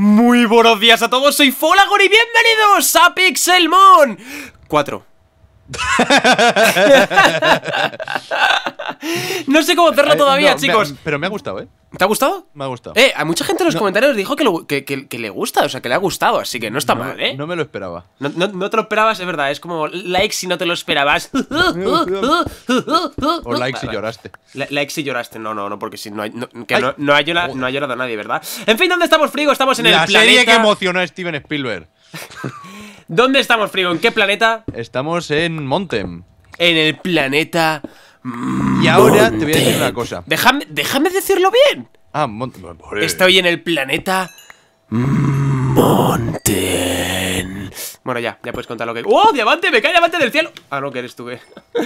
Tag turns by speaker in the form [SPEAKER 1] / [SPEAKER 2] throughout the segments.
[SPEAKER 1] Muy buenos días a todos, soy Folagor y bienvenidos a Pixelmon 4 no sé cómo hacerlo todavía, chicos. pero me ha gustado, ¿eh? ¿Te ha
[SPEAKER 2] gustado? Me ha gustado.
[SPEAKER 1] Eh, a mucha gente en los comentarios dijo que, le gusta, o sea, que le ha gustado, así que no está mal, ¿eh? No me lo esperaba. No, te lo esperabas, es verdad, es como like si no te lo esperabas. o like si lloraste. like si lloraste, no, no, no, porque si no, hay, no, ha llorado, nadie, ¿verdad? En fin, ¿dónde estamos, Frigo? Estamos en el La serie
[SPEAKER 2] que emocionó a Steven Spielberg. ¿Dónde estamos, Frigo? ¿En qué planeta? Estamos en Montem. En el planeta. Y ahora te voy a decir una cosa. Déjame, déjame decirlo bien. Ah, Montem. Estoy en el planeta.
[SPEAKER 1] Montem. Bueno, ya, ya puedes contar lo que. ¡Oh, diamante! ¡Me cae diamante del cielo! Ah, no, que eres tú, eh.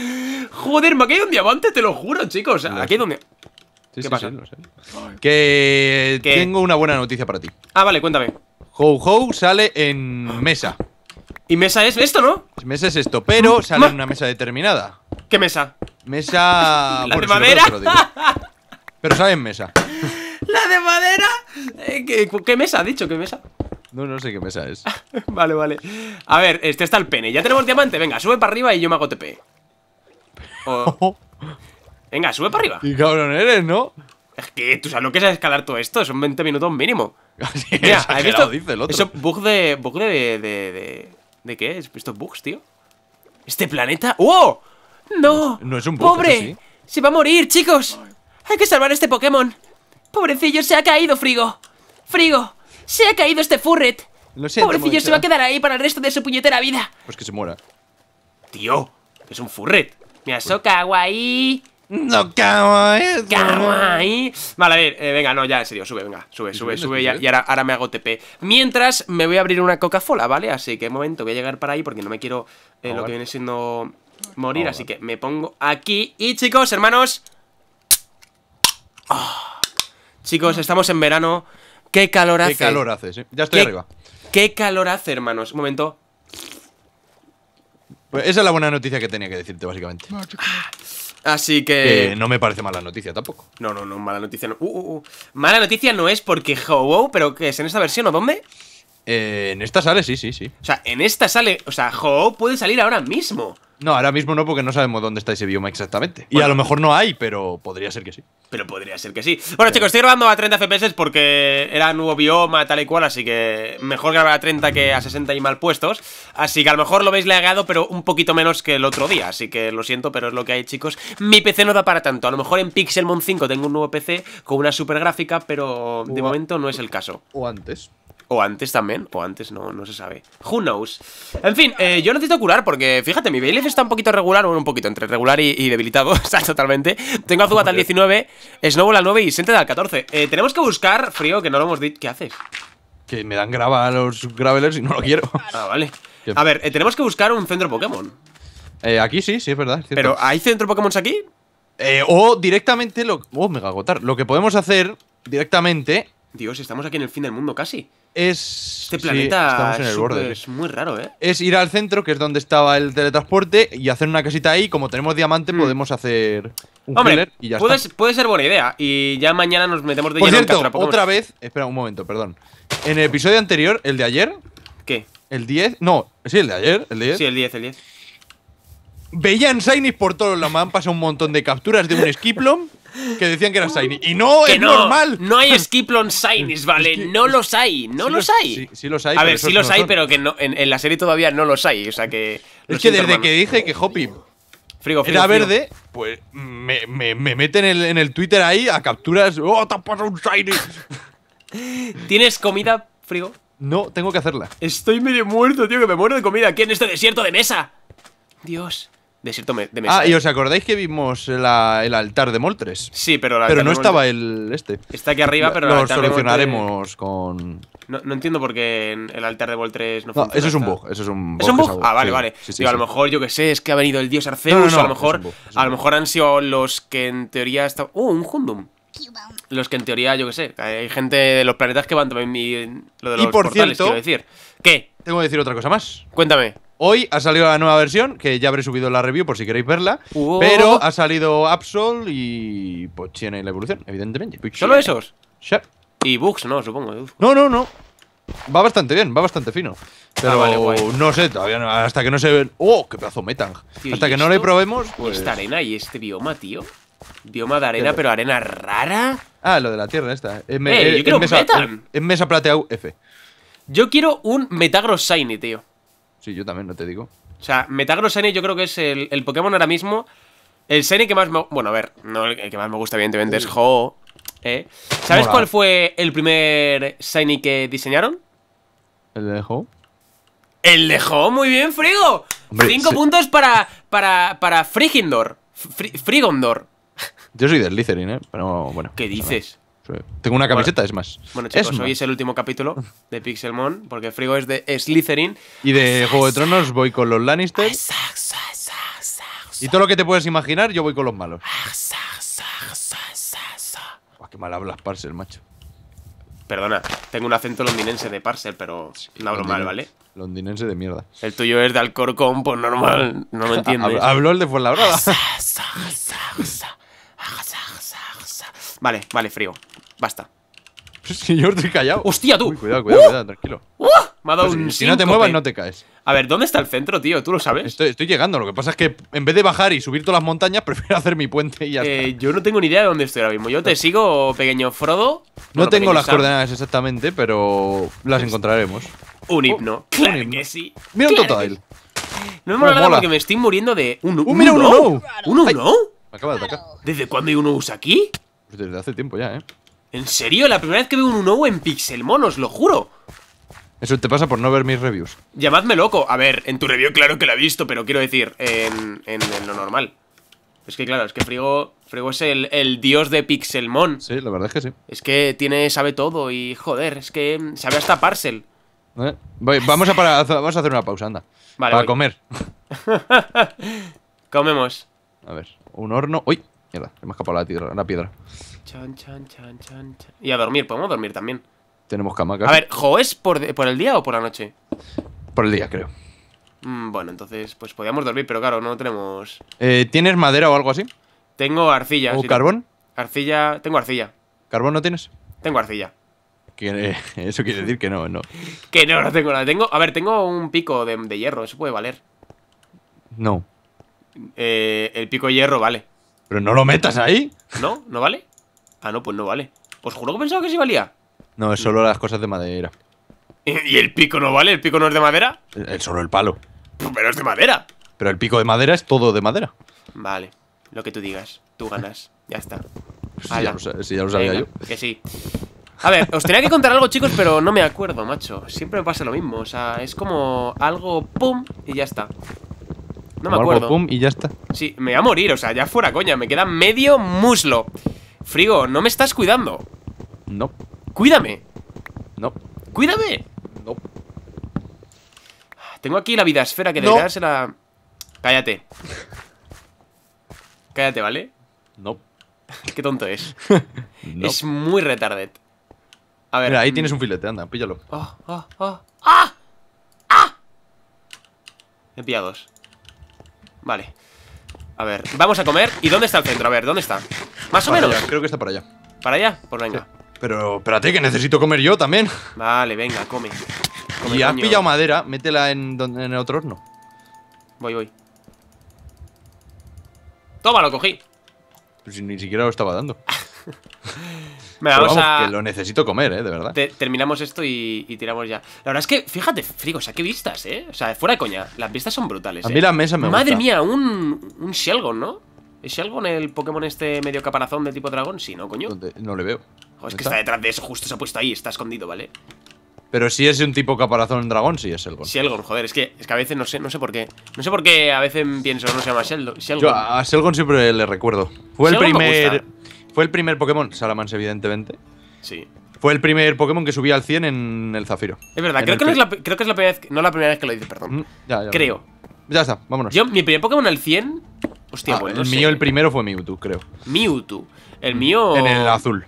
[SPEAKER 1] Joder, me ha caído un diamante, te lo juro, chicos. Aquí hay
[SPEAKER 2] donde. Sí, ¿Qué pasa? Que tengo una buena noticia para ti. Ah, vale, cuéntame. Ho Ho sale en mesa. Y mesa es esto, ¿no? Pues mesa es esto, pero mm. sale en una mesa determinada. ¿Qué mesa? Mesa. ¿La de madera? pero sale en mesa.
[SPEAKER 1] ¿La de madera? Eh, ¿Qué, mesa ha dicho?
[SPEAKER 2] ¿Qué mesa? No, no sé qué mesa es. vale, vale. A ver, este está el pene. Ya tenemos diamante.
[SPEAKER 1] Venga, sube para arriba y yo me hago TP. Venga, sube para arriba. Y cabrón eres, ¿no? Es que tú sabes lo que es escalar todo esto. Son 20 minutos mínimo. Mira, ¿has visto? Dice el otro. Eso bug de. Bug de, de ¿De qué? es? ¿Estos bugs, tío? ¿Este planeta? ¡Oh! ¡No!
[SPEAKER 2] No es un ¡Pobre!
[SPEAKER 1] ¡Se va a morir, chicos! ¡Hay que salvar este Pokémon! ¡Pobrecillo, se ha caído, Frigo! ¡Frigo! ¡Se ha caído este Furret!
[SPEAKER 2] Lo ¡Pobrecillo, se va a quedar
[SPEAKER 1] ahí para el resto de su puñetera vida!
[SPEAKER 2] Pues que se muera. ¡Tío! ¡Es un Furret! ¡Me pues asoca, guay! No, kawaii. Kawaii.
[SPEAKER 1] Vale, a ver, eh, venga, no, ya, en serio, sube, venga, sube, sube, sube, y, ahora, me hago TP. Mientras, me voy a abrir una Coca-Cola, ¿vale? Así que, momento, voy a llegar para ahí porque no me quiero eh, lo que viene siendo morir, así que me pongo aquí. Y chicos, hermanos... Ah. chicos, estamos en verano. Qué calor hace. Qué calor hace, sí. Ya estoy arriba. Qué
[SPEAKER 2] calor hace, hermanos. Un momento. Pues esa es la buena noticia que tenía que decirte, básicamente.
[SPEAKER 1] Ah. Así que... no
[SPEAKER 2] me parece mala noticia
[SPEAKER 1] tampoco. No, no, no, mala noticia no. Uh, uh, uh. Mala noticia no es porque ho pero ¿qué es en esta versión o dónde? Eh, en esta sale, sí, sí, sí. O sea, en esta sale, o sea, ho puede salir ahora mismo.
[SPEAKER 2] No, ahora mismo no, porque no sabemos dónde está ese bioma exactamente. y a lo mejor no hay, pero podría ser que sí. Pero podría
[SPEAKER 1] ser que sí. Bueno, chicos, estoy grabando a 30 FPS porque era nuevo bioma, tal y cual, así que mejor grabar a 30 que a 60 y mal puestos. Así que a lo mejor lo veis lagado, pero un poquito menos que el otro día. Así que lo siento, pero es lo que hay, chicos. Mi PC no da para tanto. A lo mejor en Pixelmon 5 tengo un nuevo PC con una super gráfica, pero de momento no es el caso. O antes. O antes también, o antes no, no se sabe Who knows En fin, eh, yo necesito curar porque, fíjate, mi Bailiff está un poquito regular Bueno, un poquito, entre regular y, debilitado. debilitado sea, totalmente Tengo Azugat al 19, Snowball al 9 y sente al 14 eh, Tenemos que buscar, Frío, que no lo hemos dicho ¿Qué haces?
[SPEAKER 2] Que me dan grava a los Gravelers y no lo quiero Ah, vale A ver, eh, tenemos que buscar un centro Pokémon Aquí sí, sí, es verdad Pero, ¿hay centro Pokémon aquí? o directamente lo... Oh, me agotar Lo que podemos hacer directamente Dios, estamos aquí en el fin del mundo casi. Es. Este planeta en el borde, es
[SPEAKER 1] muy raro, ¿eh?
[SPEAKER 2] Es ir al centro, que es donde estaba el teletransporte, y hacer una casita ahí. Como tenemos diamante, mm. podemos hacer un Hombre, y ya puede,
[SPEAKER 1] puede ser buena idea. Y ya mañana nos metemos de Por cierto, Otra
[SPEAKER 2] vez. Espera un momento, perdón. En el episodio anterior, el de ayer. ¿Qué? El 10. No, sí, el de ayer. El 10. Sí, el 10, el 10. Veían Signis por todos lados. Me han un montón de capturas de un Skiplom que decían que era uh, shiny. Y no, es normal.
[SPEAKER 1] No hay Skiplon shinies, ¿vale? no los hay, no los, hay. Sí, los hay. A ver, sí los hay, pero que no, en, la serie todavía no los hay. O sea que. Es que desde que
[SPEAKER 2] dije que Hoppy frigo, era verde, pues me, meten en el, Twitter ahí a capturas. ¡Oh, te pasado un shiny! ¿Tienes comida, frigo? No, tengo que hacerla.
[SPEAKER 1] Estoy medio muerto, tío, que me muero de comida aquí en este desierto de mesa. Dios de Ah, y os
[SPEAKER 2] acordáis que vimos el altar de Moltres. Sí, pero Pero no estaba el este. Está aquí arriba, pero lo solucionaremos con
[SPEAKER 1] no, entiendo por qué el altar de Moltres no, funciona. Eso es un
[SPEAKER 2] bug, eso es un bug. ¿Es un bug? Ah, vale, vale. Y a lo mejor,
[SPEAKER 1] yo que sé, es que ha venido el dios Arceus, a lo mejor, a lo mejor han sido los que en teoría están. ¡Oh,
[SPEAKER 2] ¡Uh, un Hundum!
[SPEAKER 1] Los que en teoría, yo que sé, hay gente de los planetas que van también y y por cierto,
[SPEAKER 2] decir. ¿Qué? Tengo que decir otra cosa más. Cuéntame. Hoy ha salido la nueva versión, que ya habré subido la review por si queréis verla. Uh. Pero ha salido Absol y pues tiene la evolución, evidentemente. ¿Solo esos? Y bugs, ¿no? Supongo. ¿eh? No, no, no. Va bastante bien, va bastante fino. Ah, pero no sé, todavía hasta que no se ve. ¡Oh, qué pedazo Metang! hasta que no le probemos. Pues... Esta
[SPEAKER 1] arena y este bioma, tío. Bioma de arena, eh. pero arena rara. Ah, lo de la
[SPEAKER 2] tierra esta. En, eh, yo mesa, en, mesa plateau F.
[SPEAKER 1] Yo quiero un Metagross Shiny, tío.
[SPEAKER 2] Sí, yo también, no te digo.
[SPEAKER 1] O sea, Metagross yo creo que es el, Pokémon ahora mismo. El Shiny que más me. Bueno, a ver, el que más me gusta, evidentemente, es Ho. ¿eh? ¿Sabes cuál fue el primer Shiny que diseñaron? ¿El de Ho? ¡El de Ho! ¡Muy bien, Frigo! Cinco puntos para. para. para Frigindor. Frigondor.
[SPEAKER 2] Yo soy del Slytherin, ¿eh? Pero bueno. ¿Qué dices? Tengo una camiseta, es más. Bueno, chicos, es hoy
[SPEAKER 1] es el último capítulo de Pixelmon, porque Frigo es de Slytherin.
[SPEAKER 2] Y de Juego de Tronos voy con los Lannister. Y todo lo que te puedes imaginar, yo voy con los malos. qué mal hablas, Parcel, macho. Perdona, tengo un acento londinense
[SPEAKER 1] de Parcel, pero no hablo mal, ¿vale?
[SPEAKER 2] Londinense de mierda.
[SPEAKER 1] El tuyo es de Alcorcón, pues normal, no me entiendes. Habló
[SPEAKER 2] el de Fuenlabrada.
[SPEAKER 1] vale, vale, Frigo Basta.
[SPEAKER 2] señor estoy callado. ¡Hostia, tú! cuidado, cuidado, uh. cuidado, tranquilo.
[SPEAKER 1] Uh. Pues si no te muevas, no te
[SPEAKER 2] caes. A ver, ¿dónde está el centro, tío? ¿Tú lo sabes? Estoy, llegando. Lo que pasa es que en vez de bajar y subir todas las montañas, prefiero hacer mi puente y ya eh, Yo no tengo ni idea de dónde estoy ahora mismo. Yo te sigo, pequeño Frodo. No tengo las coordenadas exactamente, pero las pues encontraremos.
[SPEAKER 1] Un hipno oh, claro que sí.
[SPEAKER 2] Mira un total.
[SPEAKER 1] No me, mola nada porque me estoy muriendo de un, ¡Uh, un, un, uno. ¿Un uno? ¿Desde cuándo hay uno us aquí? Pues desde hace tiempo ya, ¿eh? ¿En serio? La primera vez que veo un uno en Pixelmon, os lo juro.
[SPEAKER 2] Eso te pasa por no ver mis reviews.
[SPEAKER 1] Llamadme loco. A ver, en tu review claro que lo he visto, pero quiero decir, en, en, lo normal. Es que claro, es que Frigo, es el, dios de Pixelmon. Sí, la verdad es que sí. Es que tiene, sabe todo y joder, es que sabe hasta Parcel.
[SPEAKER 2] Eh, vamos, a para, a hacer una pausa, anda. para comer. Comemos. A ver, un horno. ¡Uy! Mierda, me la, la piedra.
[SPEAKER 1] Y a dormir, podemos dormir
[SPEAKER 2] también. Tenemos cama, A ver, ¿jo
[SPEAKER 1] es por, el día o por la noche? Por el día, creo. Mm, bueno, entonces, pues podíamos dormir, pero claro, no tenemos.
[SPEAKER 2] Eh, ¿Tienes madera o algo así?
[SPEAKER 1] Tengo arcilla. ¿O carbón? Arcilla. Tengo arcilla.
[SPEAKER 2] ¿Carbón no tienes? Tengo arcilla. Eh, eso quiere decir que no, no.
[SPEAKER 1] que no, no tengo nada. a ver, tengo un pico de, hierro, eso puede valer. No. Eh, el pico de hierro vale.
[SPEAKER 2] Pero no lo metas ahí.
[SPEAKER 1] ¿No? ¿No vale? Ah, no, pues no vale. Os juro que pensaba que sí valía.
[SPEAKER 2] No, es solo las cosas de madera.
[SPEAKER 1] ¿Y el pico no vale? ¿El pico no es de madera?
[SPEAKER 2] Es solo el palo.
[SPEAKER 1] Pues, pero es de madera.
[SPEAKER 2] Pero el pico de madera es todo de madera.
[SPEAKER 1] Vale, lo que tú digas. Tú ganas. Ya está. Si ya, lo, sabía yo. Que sí. A ver, os tenía que contar algo, chicos, pero no me acuerdo, macho. Siempre me pasa lo mismo. O sea, es como algo pum y ya está. No me acuerdo. y ya está. Sí, me voy a morir, o sea, ya fuera coña. Me queda medio muslo. Frigo, ¿no me estás cuidando? No. Cuídame. No. Cuídame. No. Tengo aquí la vida esfera que no. ser la. Cállate. Cállate, ¿vale? No. Qué tonto
[SPEAKER 2] es. Es muy retarded. A ver. Mira, ahí mm. tienes un filete, anda, píllalo. Oh, oh, oh. ¡Ah! ¡Ah! ¡Ah! ¡Ah! ¡Ah! He pillado dos.
[SPEAKER 1] Vale A ver, vamos a comer ¿Y dónde está el centro? A ver, ¿dónde está? ¿Más o menos? creo
[SPEAKER 2] que está para allá ¿Para allá? Pues venga Pero espérate, que necesito comer yo también Vale, venga, come, Y has pillado madera, métela en, el otro horno Voy, voy Toma, lo cogí Pues ni siquiera lo estaba dando vamos, que lo necesito comer, ¿eh? De verdad.
[SPEAKER 1] terminamos esto y, tiramos ya. La verdad es que, fíjate, frigo, o sea, qué vistas, ¿eh? O sea, fuera de coña, las vistas son brutales. A ¿eh? mí la mesa me Madre mía, un, un Shelgon, ¿no? ¿Es Shelgon el Pokémon este medio caparazón de tipo dragón? Sí, ¿no, coño? No le veo. es que está? detrás de eso, justo se ha puesto ahí, está escondido, ¿vale?
[SPEAKER 2] Pero si es un tipo caparazón dragón, sí es Shelgon.
[SPEAKER 1] Shelgon, joder, es que, es que a veces no sé, no sé por qué. No sé por qué a veces pienso, que no se llama Shelgon. Yo a
[SPEAKER 2] Shelgon siempre le recuerdo. Fue el primer fue el primer Pokémon, Salamence, evidentemente. Sí. Fue el primer Pokémon que subía al 100 en el Zafiro. Es verdad, creo que, es la,
[SPEAKER 1] primera vez. no la primera vez que lo dices, perdón. Mm, ya, ya, creo.
[SPEAKER 2] Ya está, vámonos.
[SPEAKER 1] mi primer Pokémon al 100. Hostia, bueno. Ah, pues el mío, el primero
[SPEAKER 2] fue Mewtwo, creo. Mewtwo. El mm, mío. En el azul.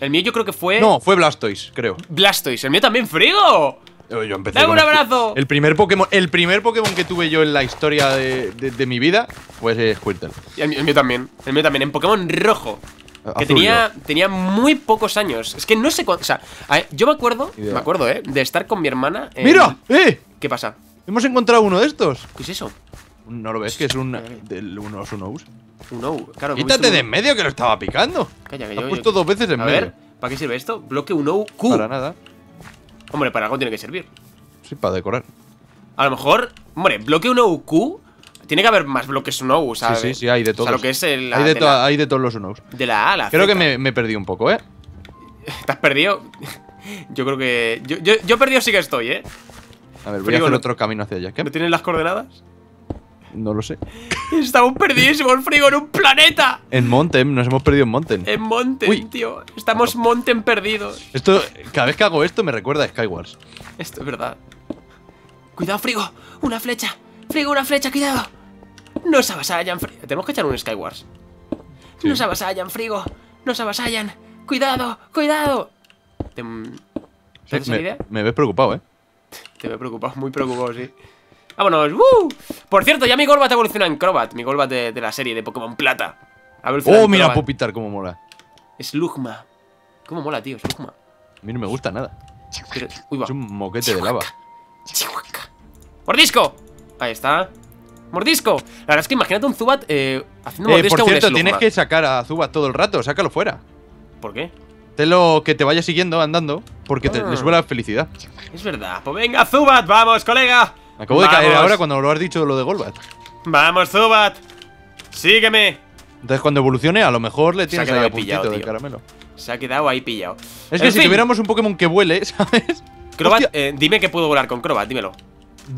[SPEAKER 1] El mío yo creo que fue. No,
[SPEAKER 2] fue Blastoise, creo.
[SPEAKER 1] Blastoise, el mío también, frío.
[SPEAKER 2] Yo, ¡Dame un abrazo! El, primer Pokémon, el primer Pokémon que tuve yo en la historia de, mi vida fue eh, Squirtle. el, mío también. El mío también, en Pokémon rojo. Que tenía,
[SPEAKER 1] tenía, muy pocos años. Es que no sé cuánto. O sea, yo me acuerdo, me acuerdo, ¿eh? De
[SPEAKER 2] estar con mi hermana. ¡Mira! ¡Eh! ¿Qué pasa? Hemos encontrado uno de estos. ¿Qué es eso? ¿No lo ves? Que es un. Eh. Del, unos unos. Un ou, claro. Quítate de en medio que lo estaba picando. Calla, que yo. He puesto dos veces en medio. A ver, ¿para qué sirve esto? Bloque un Q. Para nada. Hombre,
[SPEAKER 1] para algo tiene que servir. Sí, para decorar. A lo mejor. Hombre, bloque un OQ. Q tiene que haber más bloques Snow, ¿sabes? Sí, sí, sí, hay de todos. O sea, lo que es el, hay, de, hay
[SPEAKER 2] de todos los Snows.
[SPEAKER 1] De la ala. Creo que
[SPEAKER 2] me, perdí un poco, ¿eh?
[SPEAKER 1] Estás perdido? yo creo que. Yo, yo, perdido sí que estoy, ¿eh?
[SPEAKER 2] A ver, voy a hacer otro camino hacia allá. ¿Qué?
[SPEAKER 1] ¿Me tienen las coordenadas? No lo sé. Estamos perdidos, Frigo, en un planeta.
[SPEAKER 2] En Montem, nos hemos perdido en Montem. En
[SPEAKER 1] Monten, tío. Estamos perdidos.
[SPEAKER 2] Esto, cada vez que hago esto me recuerda a Skywars. Esto es verdad.
[SPEAKER 1] Cuidado, Frigo. Una flecha. Frigo, una flecha, cuidado. ¡Nos avasallan, Frigo! Tenemos que echar un Skywars. No ¡Nos avasallan, Frigo! ¡Nos avasallan! ¡Cuidado! ¡Cuidado! ¿Te, me, ves preocupado, ¿eh? Te ves preocupado, muy preocupado, sí. ¡Vámonos! ¡uh! Por cierto, ya mi Golbat evoluciona en Crobat. Mi Golbat de, la serie de Pokémon Plata. A ver, ¡Oh, mira
[SPEAKER 2] Pupitar cómo mola! Es Lugma.
[SPEAKER 1] ¿Cómo mola, tío? Es A
[SPEAKER 2] mí no me gusta nada. uy, va. Es un moquete de lava.
[SPEAKER 1] ¡Por disco! Ahí está. ¡Mordisco!
[SPEAKER 2] La verdad es que imagínate un Zubat eh, haciendo eh, mordisco Por cierto, tienes que sacar a Zubat todo el rato, sácalo fuera. ¿Por qué? que te vaya siguiendo andando, porque te, le ah. sube la felicidad.
[SPEAKER 1] Es verdad. Pues venga, Zubat, vamos, colega. acabo de caer ahora cuando
[SPEAKER 2] lo has dicho de lo de Golbat.
[SPEAKER 1] Vamos, Zubat. Sígueme.
[SPEAKER 2] Entonces, cuando evolucione, a lo mejor le tienes ahí a puntito de caramelo. Se ha
[SPEAKER 1] quedado ahí pillado. Es que si tuviéramos
[SPEAKER 2] un Pokémon que vuele, ¿sabes? Crobat,
[SPEAKER 1] eh, dime que puedo volar con Crobat, dímelo.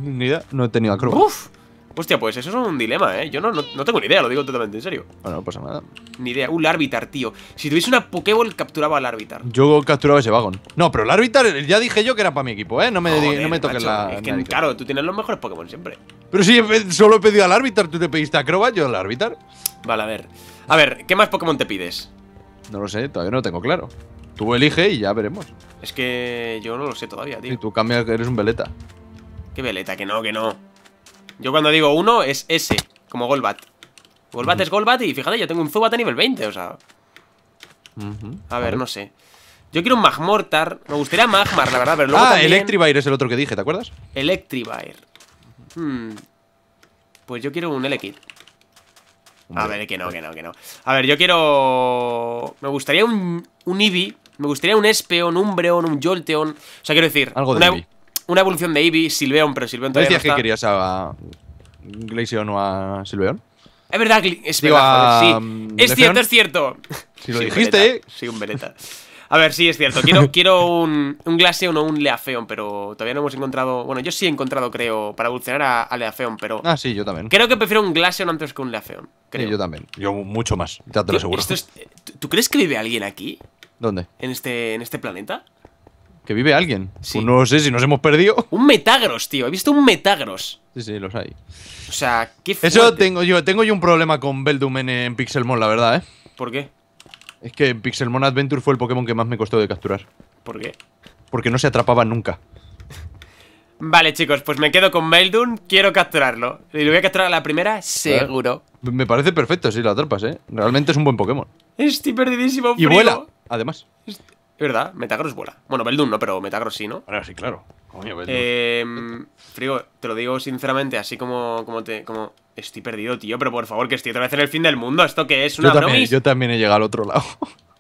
[SPEAKER 2] Ni idea, no he tenido a Crobat. Uf.
[SPEAKER 1] Hostia, pues eso es un dilema, ¿eh? Yo no, tengo ni idea, lo digo totalmente en serio.
[SPEAKER 2] Bueno, no nada.
[SPEAKER 1] Ni idea. Un el Larvitar, tío. Si tuviese una Pokéball, capturaba al Larvitar.
[SPEAKER 2] Yo capturaba ese vagón. No, pero
[SPEAKER 1] el árbitro, ya dije yo que era para mi
[SPEAKER 2] equipo, ¿eh? No me, toques la. Es que, claro, tú tienes los mejores Pokémon siempre. Pero si solo he pedido al árbitro, tú te pediste a yo al Larvitar. Vale, a ver. A ver, ¿qué más Pokémon te pides? No lo sé, todavía no lo tengo claro. Tú elige y ya veremos. Es que yo no lo sé todavía, tío. Y tú cambias, eres un veleta.
[SPEAKER 1] ¿Qué veleta? Que no, que no. Yo cuando digo uno es ese, como Golbat. Golbat es Golbat y fíjate, yo tengo un Zubat a nivel 20, o sea... A ver, no sé. Yo quiero un Magmortar. Me gustaría Magmar, la verdad, pero luego Ah, Electrivire
[SPEAKER 2] es el otro que dije, ¿te acuerdas?
[SPEAKER 1] Electrivire. Hmm. Pues yo quiero un Elekid. A ver, que no, que no, que no. A ver, yo quiero... Me gustaría un, un Eevee. Me gustaría un Espeon, un Umbreon un Jolteon. O sea, quiero decir... Algo de una evolución de Eevee, Silveon, pero Silveon todavía ¿No decías que querías
[SPEAKER 2] a Glaceon o a Silveon?
[SPEAKER 1] Es verdad, es sí. Um, es cierto, es cierto. Si lo dijiste, Sí, un A ver, sí, es cierto. Quiero, quiero un, un Glaceon o un Leafeon, pero todavía no hemos encontrado. Bueno, yo sí he encontrado, creo, para evolucionar a, Leafeon, pero. Ah, sí, yo también. Creo que prefiero un Glaceon antes que un Leafeon.
[SPEAKER 2] Creo. yo también. Yo mucho más, ya te lo aseguro. ¿Tú crees que
[SPEAKER 1] vive alguien aquí? ¿Dónde? ¿En este, en este planeta?
[SPEAKER 2] que vive alguien. Pues no sé si nos hemos perdido.
[SPEAKER 1] Un Metagross, tío. He visto un Metagross Sí, sí, los hay. O sea, qué Eso tengo
[SPEAKER 2] yo. Tengo yo un problema con Beldum en, Pixelmon, la verdad, ¿eh? ¿Por qué? Es que Pixelmon Adventure fue el Pokémon que más me costó de capturar. ¿Por qué? Porque no se atrapaba nunca.
[SPEAKER 1] Vale, chicos, pues me quedo con Beldum quiero capturarlo. Y lo voy a capturar a la primera, seguro.
[SPEAKER 2] Me parece perfecto si lo atrapas, ¿eh? Realmente es un buen Pokémon.
[SPEAKER 1] Estoy perdidísimo, Y vuela,
[SPEAKER 2] además verdad, Metagross vuela. Bueno, Beldum no, pero Metagross sí, ¿no? Ahora sí, claro.
[SPEAKER 1] Coño, em, Frigo, te lo digo sinceramente, así como, como te. como Estoy perdido, tío, pero por favor, que estoy otra vez en el fin del mundo. ¿Esto que es? ¿Una yo también,
[SPEAKER 2] Yo también he llegado al otro lado.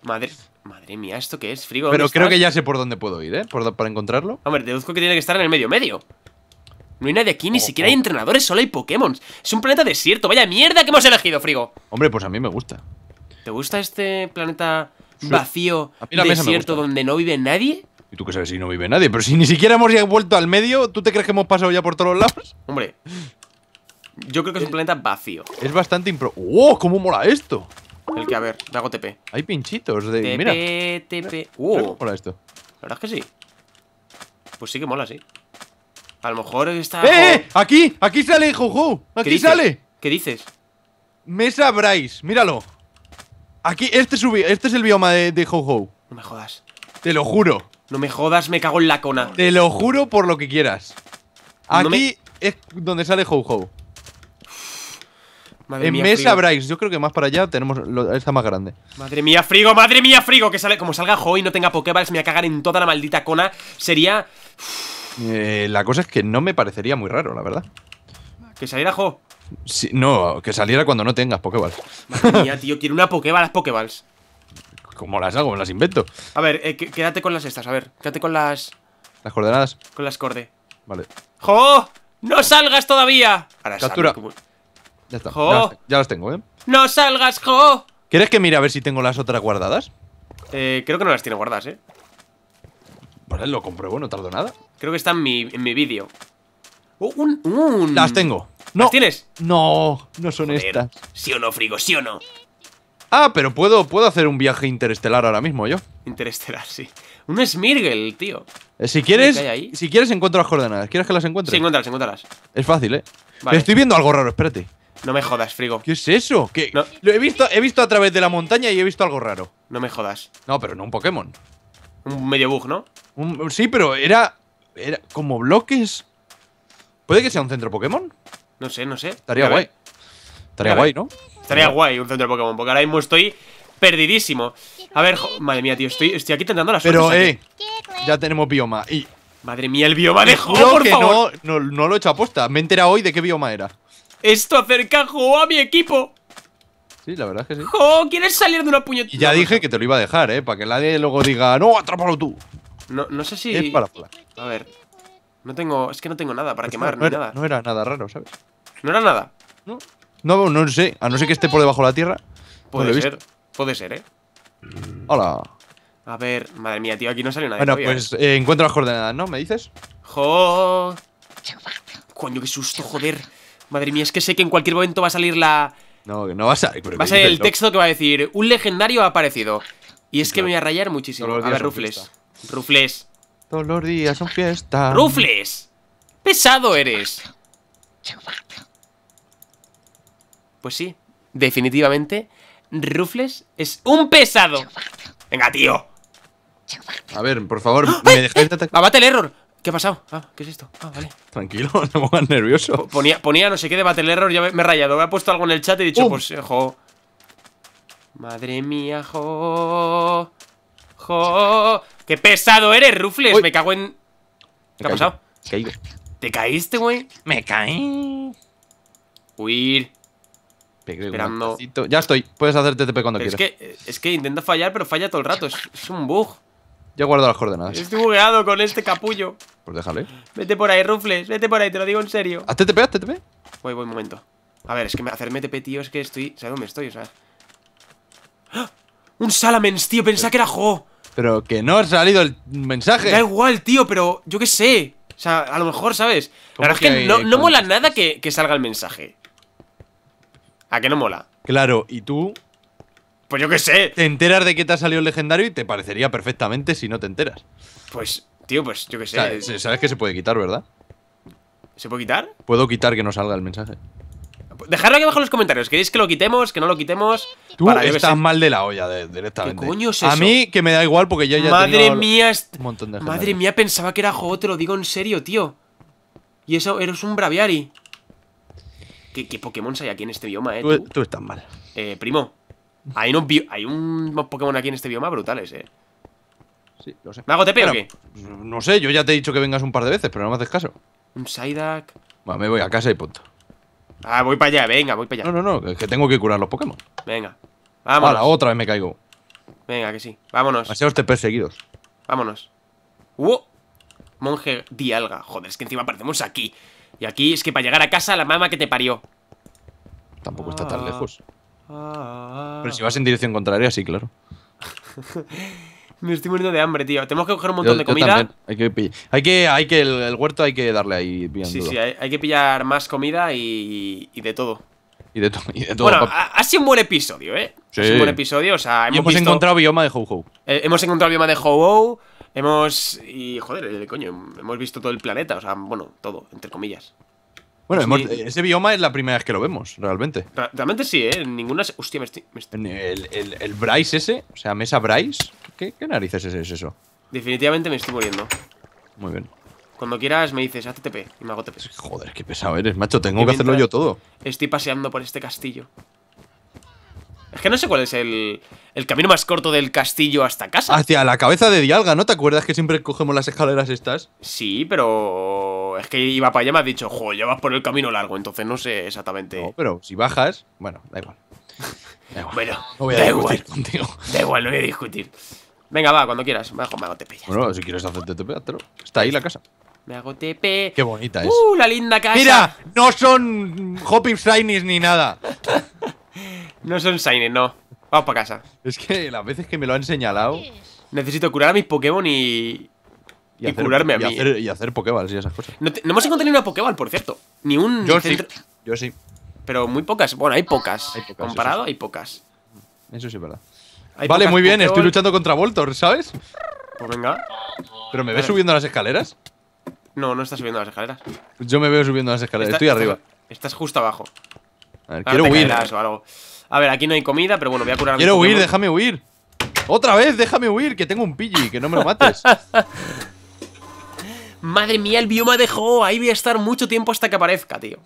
[SPEAKER 1] Madre, madre mía, ¿esto qué es, Frigo? Pero creo que ya sé
[SPEAKER 2] por dónde puedo ir, ¿eh? para encontrarlo. Hombre,
[SPEAKER 1] deduzco que tiene que estar en el medio medio. No hay nadie aquí, ni siquiera hay entrenadores, solo hay Pokémon. Es un planeta desierto, vaya mierda que hemos elegido, Frigo.
[SPEAKER 2] Hombre, pues a mí me gusta.
[SPEAKER 1] ¿Te gusta este planeta vacío, desierto donde no vive nadie?
[SPEAKER 2] ¿Y tú qué sabes si no vive nadie? Pero si ni siquiera hemos ya vuelto al medio, ¿tú te crees que hemos pasado ya por todos los lados? Hombre,
[SPEAKER 1] yo creo que es, un eh, planeta vacío.
[SPEAKER 2] Es bastante impro... ¡Wow! ¡Oh! ¡Cómo mola esto! El que, a ver, te hago TP. Hay pinchitos de... mira. TP. ¡Wow! ¡Oh! mola esto? La verdad es que sí. Pues sí
[SPEAKER 1] que mola, sí. A lo mejor está... ¡Eh! eh!
[SPEAKER 2] ¡Aquí! ¡Aquí sale, Jojo! ¡Aquí sale! ¿Qué dices? Mesa Bryce, míralo. Aquí, este es, este es el bioma de, Ho-Ho. No me jodas. Te lo juro. No me jodas,
[SPEAKER 1] me cago en la cona.
[SPEAKER 2] Te lo juro por lo que quieras. Aquí es donde sale Ho-Ho. en mesa Bryce, yo creo que más para allá tenemos esta más grande. Madre mía, frigo,
[SPEAKER 1] madre mía, frigo, que sale como salga Ho y no tenga Pokéballs, me voy a cagar en toda la maldita cona. Sería
[SPEAKER 2] eh, la cosa es que no me parecería muy raro, la verdad.
[SPEAKER 1] Que saliera Ho
[SPEAKER 2] no, que saliera cuando no tengas Pokéballs.
[SPEAKER 1] Madre mía, tío, quiero una Pokéball, las Pokéballs.
[SPEAKER 2] ¿Cómo las hago? ¿Me las invento? A
[SPEAKER 1] ver, eh, quédate con las estas, a ver. Quédate con las... ¿Las coordenadas? Con las corde. Vale. ¡Jo! ¡No salgas todavía! Ahora Captura.
[SPEAKER 2] Ya está. ¡Jo! Ya, las tengo, ¿eh?
[SPEAKER 1] ¡No salgas, Jo!
[SPEAKER 2] ¿Quieres que mire a ver si tengo las otras guardadas?
[SPEAKER 1] Eh, creo que no las tiene guardadas, ¿eh? Vale, lo compruebo, no tardo nada. Creo que está en mi, en mi vídeo.
[SPEAKER 2] Oh, un, un... Las tengo. No. tienes? No, no son estas.
[SPEAKER 1] ¿Sí o no, Frigo? ¿Sí o no?
[SPEAKER 2] Ah, pero puedo, puedo hacer un viaje interestelar ahora mismo yo. Interestelar, sí. Un Smirgel, tío. Eh, si quieres, si quieres encuentro las coordenadas. ¿Quieres que las encuentre? Sí, encuéntralas, encuéntralas. Es fácil, ¿eh? Estoy viendo algo raro, espérate. No me jodas, Frigo. ¿Qué es eso? Que Lo he visto, he visto a través de la montaña y he visto algo raro. No me jodas. No, pero no un Pokémon. Un medio bug, ¿no? sí, pero era, era como bloques. ¿Puede que sea un centro Pokémon? No sé, no sé. Estaría guay. Estaría guay, ¿no?
[SPEAKER 1] Estaría guay un centro de Pokémon, porque ahora mismo estoy perdidísimo. A ver, madre mía, tío, estoy, estoy aquí tentando las Pero, eh,
[SPEAKER 2] ya tenemos bioma. Y... Madre mía, el bioma de jo por favor. No, no, lo he hecho aposta. Me he enterado hoy de qué bioma era.
[SPEAKER 1] Esto acerca jo a mi equipo.
[SPEAKER 2] Sí, la verdad es que sí.
[SPEAKER 1] ¡Jo! ¿Quieres salir de una puñetita? ya
[SPEAKER 2] dije que te lo iba a dejar, ¿eh? Para que nadie luego diga, no, atrápalo tú. No, no sé si. A ver.
[SPEAKER 1] No tengo. Es que no tengo nada para quemar ni nada. No
[SPEAKER 2] era nada raro, ¿sabes? No era
[SPEAKER 1] nada. No,
[SPEAKER 2] no, no sé. A no ser que esté por debajo de la tierra. Puede ser. Puede ser, ¿eh? Hola.
[SPEAKER 1] A ver, madre mía, tío, aquí no sale nada. Bueno, pues ¿eh? Eh, encuentro las
[SPEAKER 2] coordenadas, ¿no? ¿Me dices?
[SPEAKER 1] ¡Jo! Coño, qué susto, joder. Madre mía, es que sé que en cualquier momento va a salir la.
[SPEAKER 2] No, que no va a salir. va a salir el texto
[SPEAKER 1] que va a decir: Un legendario ha aparecido. Y es que me voy a rayar muchísimo. A ver, Rufles. Rufles.
[SPEAKER 2] Todos los días son fiesta.
[SPEAKER 1] ¡Rufles! ¡Pesado eres! Pues sí, definitivamente, Rufles es un pesado.
[SPEAKER 2] Venga, tío. A ver, por favor, ¡Ah! me ¡Eh! dejáis de
[SPEAKER 1] atacar. el error! ¿Qué ha pasado? Ah, ¿qué es esto? Ah, vale.
[SPEAKER 2] Tranquilo, no me pongas nervioso. Ponía,
[SPEAKER 1] ponía no sé qué de Battle Error, ya me, he rayado. Me ha puesto algo en el chat y he dicho, pues, eh, jo. Madre mía, jo. Jo. ¡Qué pesado eres, Rufles! Me cago en. ¿Qué ha pasado? ¿Te caíste, güey? Me caí. Huir.
[SPEAKER 2] Esperando. Ya estoy, puedes hacer TTP cuando quieras.
[SPEAKER 1] Es que, es intenta fallar, pero falla todo el rato.
[SPEAKER 2] Es, un bug. Yo guardo las coordenadas.
[SPEAKER 1] Estoy bugueado con este capullo. Pues déjale. Vete por ahí, Rufles. Vete por ahí, te lo digo en serio. a TTP, a TTP.
[SPEAKER 2] Voy, voy, un momento. A
[SPEAKER 1] ver, es que me, hacerme TP, tío, es que estoy. ¿Sabes dónde estoy? O sea.
[SPEAKER 2] ¡Ah! ¡Un Salamence, tío! Pensaba que era Jo. Pero que no ha salido el mensaje. Da
[SPEAKER 1] igual, tío, pero yo qué sé. O sea, a lo mejor, ¿sabes? La verdad es que, no, no mola nada que, que salga el mensaje. ¿A que no mola?
[SPEAKER 2] Claro, y tú. Pues yo qué sé. Te enteras de que te ha salido el legendario y te parecería perfectamente si no te enteras.
[SPEAKER 1] Pues, tío, pues yo qué sé.
[SPEAKER 2] sabes que se puede quitar, ¿verdad? ¿Se puede quitar? Puedo quitar que no salga el mensaje.
[SPEAKER 1] Dejadlo aquí abajo en los comentarios. ¿Queréis que lo quitemos? ¿Que no lo quitemos? Tú estás mal
[SPEAKER 2] de la olla directamente. coño eso? A mí que me da igual porque yo ya Madre mía, un montón de Madre
[SPEAKER 1] mía, pensaba que era juego, te lo digo en serio, tío. Y eso eres un Braviari. ¿Qué, Pokémon hay aquí en este bioma, eh? Tú, e- estás mal. Eh, primo, hay unos, Pokémon aquí en este bioma brutales, eh. Sí, lo sé. ¿Me hago TP o qué?
[SPEAKER 2] No sé, yo ya te he dicho que vengas un par de veces, pero no me haces caso.
[SPEAKER 1] Un Psyduck.
[SPEAKER 2] Bueno, me voy a casa y punto.
[SPEAKER 1] Ah, voy para allá, venga, voy para
[SPEAKER 2] allá. No, no, no, es que tengo que curar los Pokémon. Venga. Vámonos. La otra vez me caigo.
[SPEAKER 1] Venga, que sí. Vámonos. Paseos
[SPEAKER 2] te perseguidos.
[SPEAKER 1] Vámonos. ¡Uh! Monje Dialga. Joder, es que encima aparecemos aquí. Y aquí es que para llegar a casa la mamá que te parió.
[SPEAKER 2] Tampoco está tan ah. lejos.
[SPEAKER 1] Ah. Pero si vas
[SPEAKER 2] en dirección contraria, sí, claro.
[SPEAKER 1] Me estoy muriendo de hambre, tío. Tenemos que coger un montón de comida.
[SPEAKER 2] Hay que, hay que, el, huerto hay que darle ahí. Sí, sí,
[SPEAKER 1] hay, que pillar más comida y, de todo.
[SPEAKER 2] Y de, todo. Bueno,
[SPEAKER 1] ha, sido un buen episodio, ¿eh? Sí. un buen episodio. O sea, eh, hemos, encontrado bioma de Ho-Ho. hemos encontrado bioma de Ho-Ho. Hemos. Y joder, eh, coño, hemos visto todo el planeta, o sea, bueno, todo, entre comillas.
[SPEAKER 2] Bueno, pues ese bioma es la primera vez que lo vemos, realmente.
[SPEAKER 1] Realmente sí, ¿eh? Ninguna... Hostia, me estoy... El, el, el,
[SPEAKER 2] Bryce ese, o sea, mesa Bryce. ¿Qué, narices es, es eso?
[SPEAKER 1] Definitivamente me estoy muriendo. Muy bien. Cuando quieras me dices, haz TP y me hago TP. Joder, qué pesado eres, macho. Tengo que hacerlo yo todo. Estoy paseando por este castillo. Es que no sé cuál es el, camino más corto del castillo hasta casa. Hacia la cabeza
[SPEAKER 2] de Dialga, ¿no? ¿Te acuerdas que siempre cogemos las escaleras estas?
[SPEAKER 1] Sí, pero es que iba para allá me has dicho, jo, ya vas por el camino largo, entonces no sé exactamente. No,
[SPEAKER 2] pero si bajas, bueno, da igual. Da
[SPEAKER 1] igual. bueno, voy a da contigo. Da igual, no voy a discutir. Venga, va, cuando quieras. Me hago, me hago TP
[SPEAKER 2] Bueno, si quieres hacerte TP, hazlo. Está ahí la casa. Me hago TP. Qué bonita es. ¡Uh,
[SPEAKER 1] la linda casa! ¡Mira!
[SPEAKER 2] No son hopping shinies ni nada. No son Shiny, no. Vamos para casa. Es que las veces que me lo han
[SPEAKER 1] señalado. Necesito curar a mis Pokémon y. Y, curarme a mí. y
[SPEAKER 2] hacer Pokéballs y esas cosas.
[SPEAKER 1] No, hemos encontrado ni una Pokéball, por cierto. Ni un. Yo sí. Yo sí. Pero muy pocas. Bueno, hay pocas. Comparado, hay pocas.
[SPEAKER 2] Eso sí es verdad. vale, muy bien. Estoy luchando contra Voltor, ¿sabes? Pues venga. ¿Pero me ves
[SPEAKER 1] subiendo las escaleras? No, no estás subiendo las escaleras.
[SPEAKER 2] Yo me veo subiendo las escaleras. Estoy arriba.
[SPEAKER 1] Estás justo abajo. A ver, quiero huir. A ver, aquí no hay comida, pero bueno, voy a curarme. Quiero huir, déjame
[SPEAKER 2] huir. Otra vez, déjame huir, que tengo un pilli, que no me lo mates.
[SPEAKER 1] Madre mía, el bioma dejó! Ahí voy a estar mucho tiempo hasta que aparezca, tío.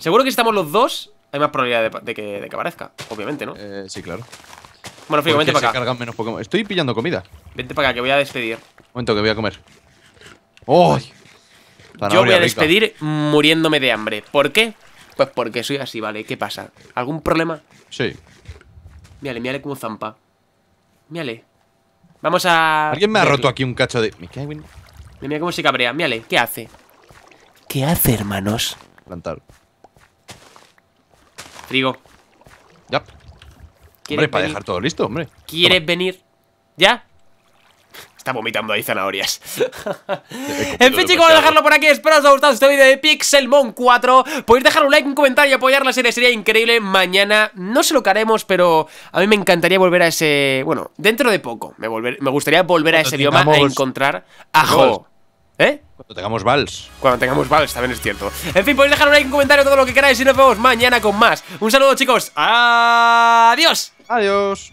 [SPEAKER 1] Seguro que si estamos los dos, hay más probabilidad de, que, aparezca, obviamente, ¿no? Eh, sí, claro. Bueno, Frigo, vente para
[SPEAKER 2] acá. Estoy pillando comida.
[SPEAKER 1] Vente para acá, que voy a despedir. Un
[SPEAKER 2] momento, que voy a comer. ¡Oh! Yo voy a despedir
[SPEAKER 1] muriéndome de hambre. ¿Por qué? Pues porque soy así, ¿vale? ¿Qué pasa? ¿Algún problema? Sí. Mírale, mírale como zampa. Mírale. Vamos a... Alguien me ha roto aquí un cacho de... Me cómo se cabrea. Mírale, ¿qué hace?
[SPEAKER 2] ¿Qué hace, hermanos? Plantar. Trigo. Ya. Hombre, para dejar todo listo, hombre.
[SPEAKER 1] ¿Quieres venir? ¿Ya? está vomitando ahí zanahorias. en fin, chicos, voy a dejarlo por aquí. Espero os haya gustado este vídeo de Pixelmon 4. Podéis dejar un like, un comentario y apoyar la serie. Sería increíble. Mañana no sé lo que haremos, pero a mí me encantaría volver a ese... Bueno, dentro de poco. Me, volver... me gustaría volver a ese idioma a encontrar a ¿Eh? Cuando tengamos vals. Cuando tengamos vals, también es cierto. En fin, podéis dejar un like, un comentario, todo lo que queráis y nos vemos mañana con más. Un saludo, chicos. Adiós. Adiós.